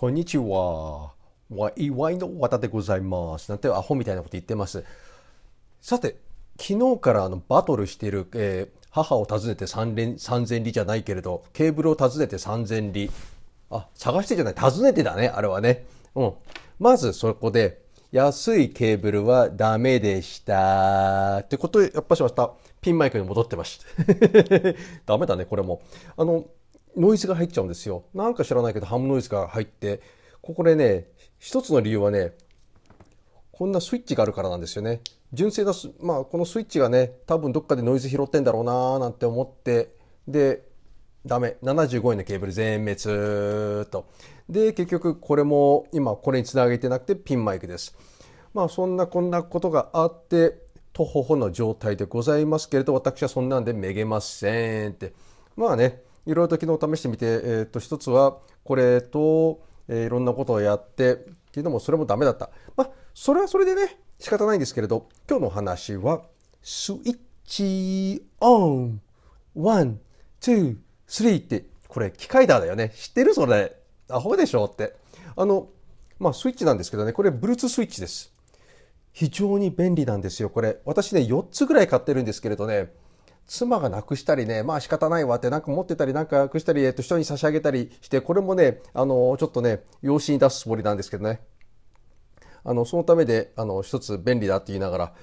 こんにちは。わいわいのわたでございます。なんてアホみたいなこと言ってます。さて、昨日からあのバトルしてる、えー、母を訪ねて3連0 0里じゃないけれど、ケーブルを訪ねて3000里。あ、探してじゃない、訪ねてだね、あれはね。うん。まずそこで、安いケーブルはダメでした。ってことやっぱしました、ピンマイクに戻ってました。ダメだね、これも。あの、ノイズが入っちゃうんですよ。なんか知らないけどハムノイズが入って、ここでね、一つの理由はね、こんなスイッチがあるからなんですよね。純正だす、まあこのスイッチがね、多分どっかでノイズ拾ってんだろうなーなんて思って、で、ダメ。75円のケーブル全滅と。で、結局これも今これにつなげてなくてピンマイクです。まあそんなこんなことがあって、とほほの状態でございますけれど、私はそんなんでめげませんって。まあね、いろいろと昨日試してみて、えー、と一つはこれと、えー、いろんなことをやってっていうのもそれもダメだった。まあ、それはそれでね、仕方ないんですけれど、今日の話は、スイッチオンワン、ツー、スリーって、これ、機械だよね。知ってるそれ。アホでしょって。あの、まあ、スイッチなんですけどね、これ、ブルーツスイッチです。非常に便利なんですよ、これ。私ね、4つぐらい買ってるんですけれどね、妻がなくしたりね、まあ仕方ないわってなんか持ってたりなんかなくしたり、えっと、人に差し上げたりして、これもね、あの、ちょっとね、養子に出すつもりなんですけどね。あの、そのためで、あの、一つ便利だって言いながら、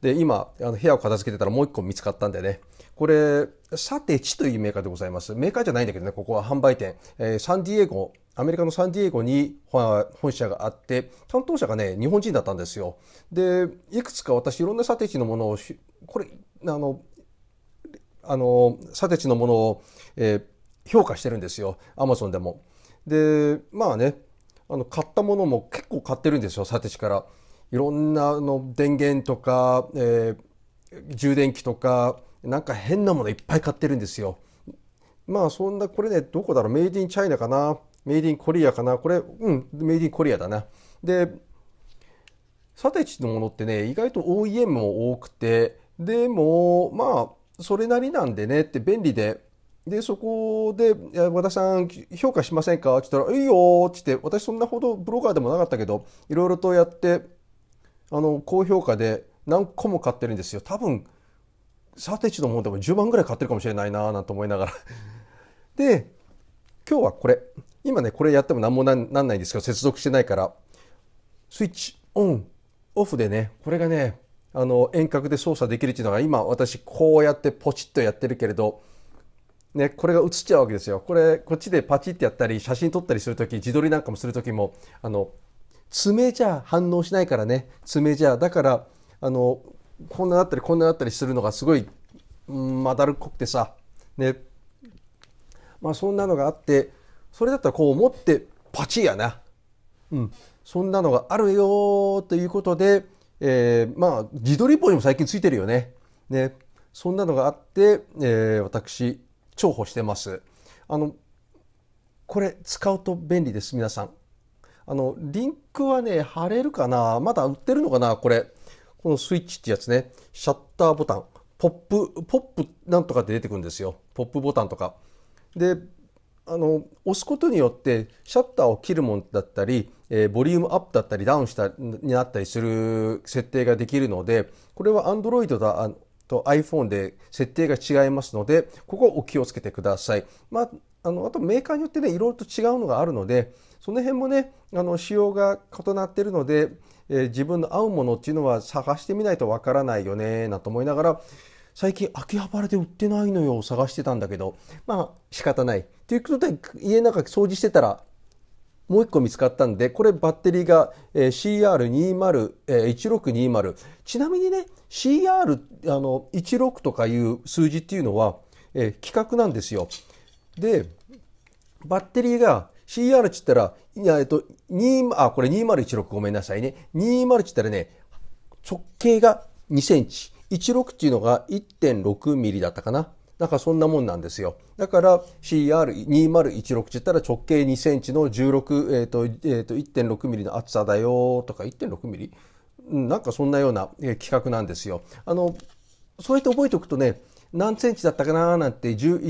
で、今、あの部屋を片付けてたらもう一個見つかったんでね。これ、サテチというメーカーでございます。メーカーじゃないんだけどね、ここは販売店。えー、サンディエゴ、アメリカのサンディエゴに本社があって、担当者がね、日本人だったんですよ。で、いくつか私、いろんなサテチのものをこれ、あの、あの、サテチのものを、えー、評価してるんですよ。アマゾンでも。で、まあね、あの、買ったものも結構買ってるんですよ、サテチから。いろんなあの電源とか、えー、充電器とか、なんか変なものいっぱい買ってるんですよ。まあそんな、これね、どこだろう、メイディンチャイナかな、メイディンコリアかな、これ、うん、メイディンコリアだな。で、サテチのものってね、意外と OEM も多くて、でも、まあ、それなりなんでねって便利で、で、そこで、和田さん、評価しませんかって言ったら、いいよって言って、私そんなほどブロガーでもなかったけど、いろいろとやって、あの、高評価で何個も買ってるんですよ。多分、サーテチのものでも10万ぐらい買ってるかもしれないなぁなんて思いながら。で、今日はこれ。今ね、これやっても何もなんなんないんですけど、接続してないから、スイッチオン、オフでね、これがね、あの遠隔で操作できるっていうのが今私こうやってポチッとやってるけれど、ね、これが映っちゃうわけですよこれこっちでパチッてやったり写真撮ったりする時自撮りなんかもする時もあの爪じゃ反応しないからね爪じゃだからあのこんなだったりこんなだったりするのがすごい、うん、まだるっこくてさねまあそんなのがあってそれだったらこう持ってパチやなうんそんなのがあるよということでえー、まあ、自撮り棒にも最近ついてるよね。ね。そんなのがあって、えー、私、重宝してます。あの、これ使うと便利です、皆さん。あの、リンクはね、貼れるかなまだ売ってるのかなこれ。このスイッチってやつね。シャッターボタン。ポップ、ポップなんとかって出てくるんですよ。ポップボタンとか。で、あの、押すことによって、シャッターを切るもんだったり、えー、ボリュームアップだったりダウンしたになったりする設定ができるのでこれは Android とあと iPhone で設定が違いますのでここお気をつけてください、まあ、あのあとメーカーによってねいろいろと違うのがあるのでその辺もねあの仕様が異なってるので、えー、自分の合うものっていうのは探してみないとわからないよねなん思いながら最近秋葉原で売ってないのよ探してたんだけどまあ仕方ないということで家の中掃除してたらもう1個見つかったんで、これバッテリーが、え CR20、え1620。ちなみにね、CR、あの、16とかいう数字っていうのは、えー、規格なんですよ。で、バッテリーが CR っちったら、いや、えっと、2あ、これ2016ごめんなさいね。20ちったらね、直径が2センチ。16っていうのが1.6ミリだったかな。なんかそんなもんなんですよ。だから CR2016 って言ったら直径2センチの16、えっ、ー、と、えっ、ー、と、1.6ミリの厚さだよとか1.6ミリなんかそんなような企画なんですよ。あの、そうやって覚えておくとね、何センチだったかななんて、16、え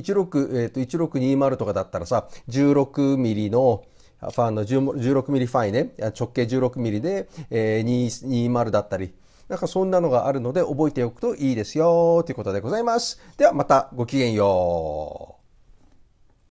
っ、ー、と、1620とかだったらさ、16ミリの、ファンの16ミリファイね、直径16ミリで、えー、20だったり、なんかそんなのがあるので覚えておくといいですよということでございます。ではまたごきげんよう。